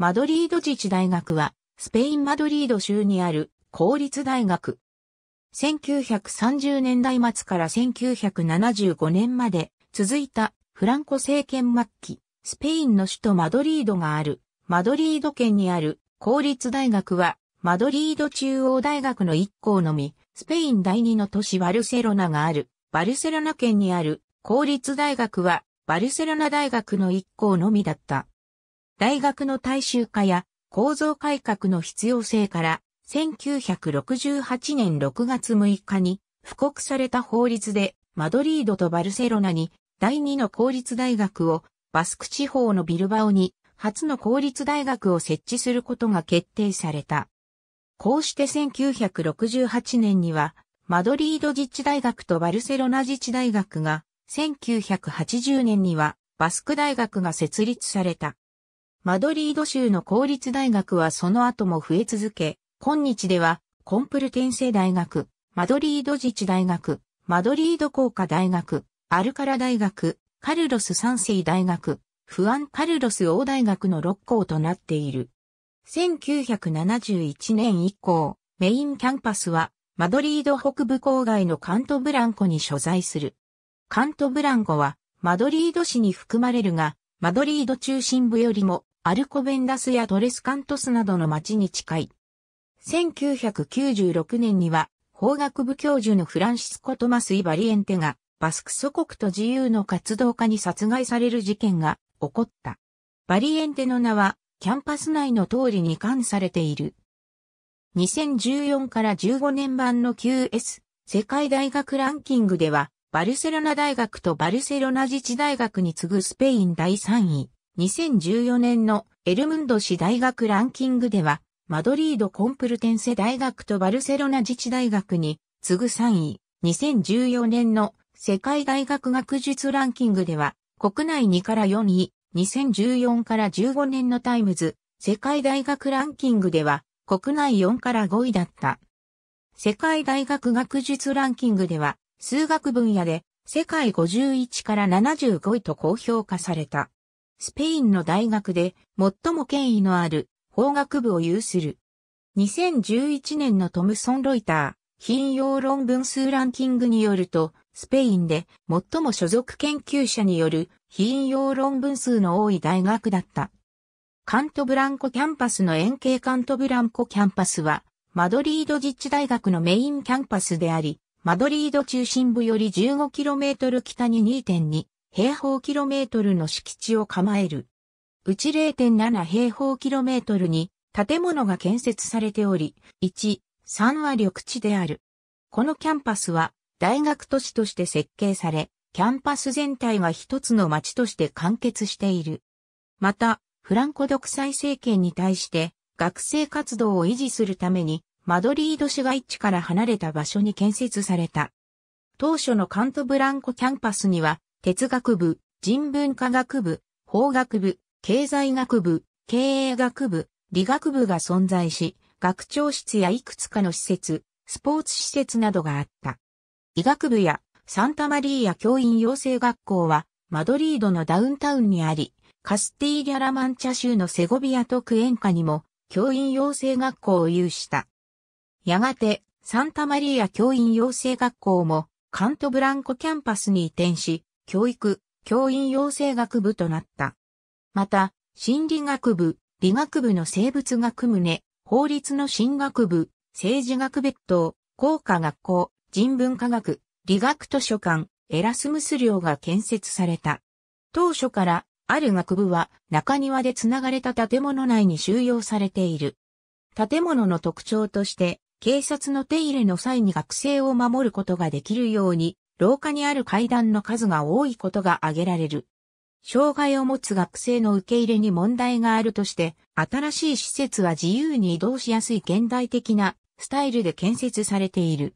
マドリード自治大学は、スペイン・マドリード州にある公立大学。1930年代末から1975年まで続いたフランコ政権末期、スペインの首都マドリードがある、マドリード県にある公立大学は、マドリード中央大学の一校のみ、スペイン第二の都市バルセロナがある、バルセロナ県にある公立大学は、バルセロナ大学の一校のみだった。大学の大衆化や構造改革の必要性から、1968年6月6日に、布告された法律で、マドリードとバルセロナに、第二の公立大学を、バスク地方のビルバオに、初の公立大学を設置することが決定された。こうして1968年には、マドリード自治大学とバルセロナ自治大学が、1980年にはバスク大学が設立された。マドリード州の公立大学はその後も増え続け、今日ではコンプルテンセ大学、マドリード自治大学、マドリード工科大学、アルカラ大学、カルロス三世大学、フアン・カルロス王大学の6校となっている。1971年以降、メインキャンパスはマドリード北部郊外のカントブランコに所在する。カントブランコはマドリード市に含まれるが、マドリード中心部よりもアルコベンダスやトレスカントスなどの町に近い。1996年には法学部教授のフランシスコ・トマス・イバリエンテがバスク祖国と自由の活動家に殺害される事件が起こった。バリエンテの名はキャンパス内の通りに冠されている。2014から15年版の QS 世界大学ランキングではバルセロナ大学とバルセロナ自治大学に次ぐスペイン第3位。2014年のエルムンド市大学ランキングでは、マドリードコンプルテンセ大学とバルセロナ自治大学に次ぐ3位。2014年の世界大学学術ランキングでは、国内2から4位。2014から15年のタイムズ、世界大学ランキングでは、国内4から5位だった。世界大学学術ランキングでは、数学分野で世界51から75位と高評価された。スペインの大学で最も権威のある法学部を有する。2011年のトムソン・ロイター、引用論文数ランキングによると、スペインで最も所属研究者による引用論文数の多い大学だった。カントブランコキャンパスの円形カントブランコキャンパスは、マドリード実地大学のメインキャンパスであり、マドリード中心部より 15km 北に平方キロメートルの敷地を構える。うち0.7平方キロメートルに建物が建設されており、1、3は緑地である。このキャンパスは大学都市として設計され、キャンパス全体が一つの町として完結している。また、フランコ独裁政権に対して学生活動を維持するために、マドリード市街地から離れた場所に建設された。当初のカントブランコキャンパスには哲学部、人文科学部、法学部、経済学部、経営学部、理学部が存在し、学長室やいくつかの施設、スポーツ施設などがあった。医学部やサンタマリーア教員養成学校は、マドリードのダウンタウンにあり、カスティーリャ・ラマンチャ州のセゴビアとクエンカにも、教員養成学校を有した。やがて、サンタマリーア教員養成学校も、カントブランコキャンパスに移転し、教育、教員養成学部となった。また、心理学部、理学部の生物学棟、法律の進学部、政治学別当、工科学校、人文科学、理学図書館、エラスムス寮が建設された。当初から、ある学部は中庭でつながれた建物内に収容されている。建物の特徴として、警察の手入れの際に学生を守ることができるように、廊下にある階段の数が多いことが挙げられる。障害を持つ学生の受け入れに問題があるとして、新しい施設は自由に移動しやすい現代的なスタイルで建設されている。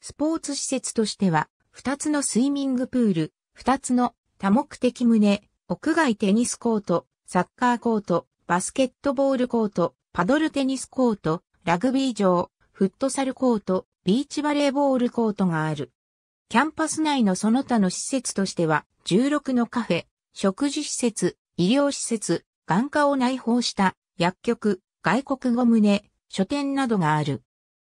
スポーツ施設としては、2つのスイミングプール、2つの多目的胸、屋外テニスコート、サッカーコート、バスケットボールコート、パドルテニスコート、ラグビー場、フットサルコート、ビーチバレーボールコートがある。キャンパス内のその他の施設としては、16のカフェ、食事施設、医療施設、眼科を内包した薬局、外国語棟、書店などがある。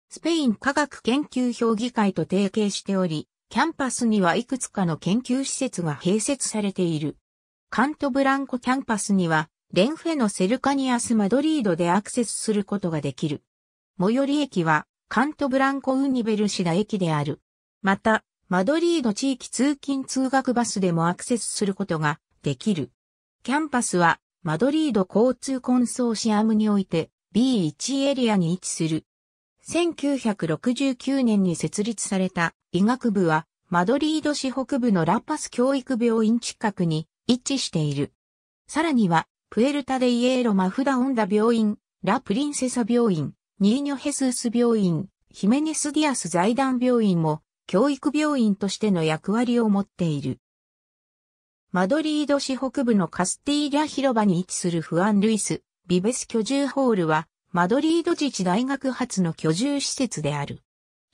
スペイン科学研究評議会と提携しており、キャンパスにはいくつかの研究施設が併設されている。カントブランコキャンパスには、レンフェのセルカニアスマドリードでアクセスすることができる。最寄り駅は、カントブランコウニベルシダ駅である。また、マドリード地域通勤通学バスでもアクセスすることができる。キャンパスはマドリード交通コンソーシアムにおいて B1 エリアに位置する。1969年に設立された医学部はマドリード市北部のラパス教育病院近くに位置している。さらにはプエルタデイエーロマフダオンダ病院、ラプリンセサ病院、ニーニョヘスース病院、ヒメネスディアス財団病院も教育病院としての役割を持っている。マドリード市北部のカスティーリャ広場に位置するフアン・ルイス・ビベス居住ホールは、マドリード自治大学発の居住施設である。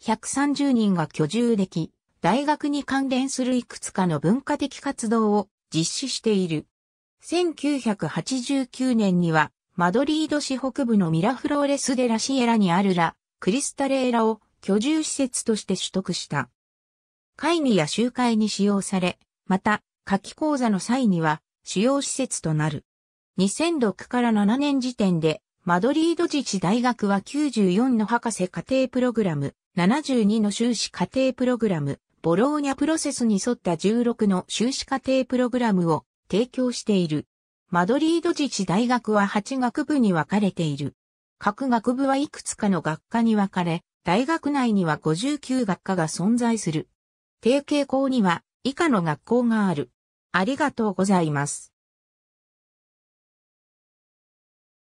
130人が居住でき、大学に関連するいくつかの文化的活動を実施している。1989年には、マドリード市北部のミラフローレス・デ・ラシエラにあるラ・クリスタレーラを居住施設として取得した。会議や集会に使用され、また、夏季講座の際には、主要施設となる。2006から7年時点で、マドリード自治大学は94の博士課程プログラム、72の修士課程プログラム、ボローニャプロセスに沿った16の修士課程プログラムを提供している。マドリード自治大学は8学部に分かれている。各学部はいくつかの学科に分かれ、大学内には59学科が存在する。提携校には以下の学校がある。ありがとうございます。